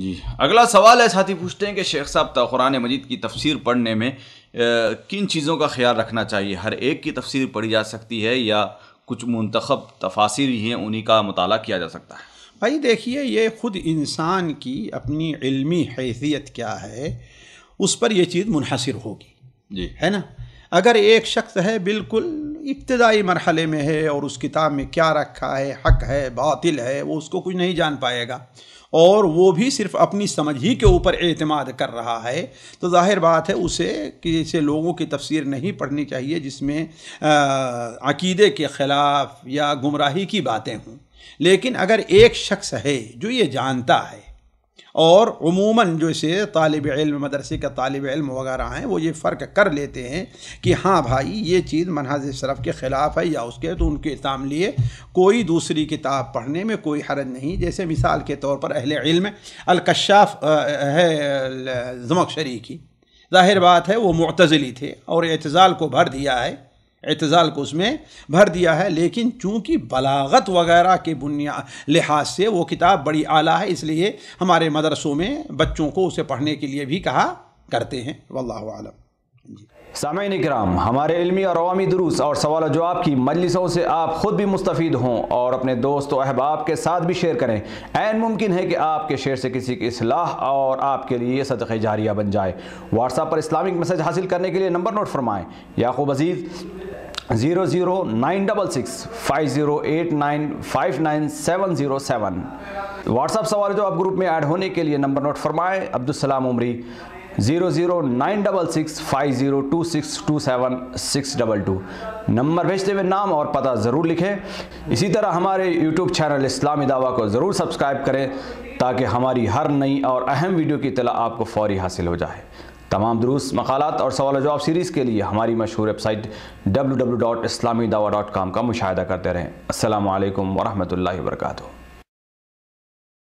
جی اگلا سوال ہے ساتھی پوچھتے ہیں کہ شیخ صاحب قرآن مجید کی تفسیر پڑھنے میں کن چیزوں کا خیال رکھنا چاہیے ہر ایک کی تفسیر پڑھی جا سکتی ہے یا کچھ منتخب تفاصر ہی ہیں انہی کا مطالعہ کیا جا سکتا ہے بھائی دیکھیے یہ خود انسان کی اپنی علمی حیثیت کیا ہے اس پر یہ چیز منحصر ہوگی جی ہے نا اگر ایک شخص ہے بالکل ابتدائی مرحلے میں ہے اور اس کتاب میں کیا رکھا ہے حق ہے باطل ہے وہ اس کو کچھ نہیں جان پائے گا اور وہ بھی صرف اپنی سمجھ ہی کے اوپر اعتماد کر رہا ہے تو ظاہر بات ہے اسے کہ اسے لوگوں کی تفسیر نہیں پڑھنی چاہیے جس میں عقیدے کے خلاف یا گمراہی کی باتیں ہوں لیکن اگر ایک شخص ہے جو یہ جانتا ہے اور عموماً جو اسے طالب علم مدرسے کا طالب علم وغیرہ ہیں وہ یہ فرق کر لیتے ہیں کہ ہاں بھائی یہ چیز منحظ صرف کے خلاف ہے یا اس کے تو ان کے تام لیے کوئی دوسری کتاب پڑھنے میں کوئی حرج نہیں جیسے مثال کے طور پر اہل علم الکشاف ہے زمک شریح کی ظاہر بات ہے وہ معتزلی تھے اور اعتزال کو بھر دیا ہے اعتزال کو اس میں بھر دیا ہے لیکن چونکہ بلاغت وغیرہ کے بنیاد لحاظ سے وہ کتاب بڑی اعلیٰ ہے اس لیے ہمارے مدرسوں میں بچوں کو اسے پڑھنے کے لیے بھی کہا کرتے ہیں واللہ عالم جی۔ سامعین اکرام ہمارے علمی اور عوامی دروس اور سوال و جواب کی مجلسوں سے آپ خود بھی مستفید ہوں اور اپنے دوست و احباب کے ساتھ بھی شیئر کریں عین ممکن ہے کہ آپ کے شیئر سے کسی کی اصلاح اور آپ کے لیے صدقہ جاریہ بن جائے واٹس ایپ پر اسلامک میسج حاصل کرنے کے لیے نمبر نوٹ فرمائیں Yaqub Aziz zero zero nine double six five zero eight nine five nine seven zero seven WhatsApp سوال جو آپ گروپ میں ایڈ ہونے کے لیے نمبر نوٹ فرمائیں Abdussalam Umri zero zero nine double six five zero two six two seven six double two number بھیجتے ہوئے نام اور پتہ ضرور لکھیں اسی طرح ہمارے یوٹیوب چینل اسلامی دعویٰ کو ضرور سبسکرائب کریں تاکہ ہماری ہر نئی اور اہم ویڈیو کی اطلاع آپ کو فوری حاصل ہو جائے تمام دروس مقالات اور سوال و جواب سیریز کے لیے ہماری مشہور ویب سائٹ www.islamidawa.com کا مشاہدہ کرتے رہیں السلام علیکم ورحمۃ اللہ وبرکاتہ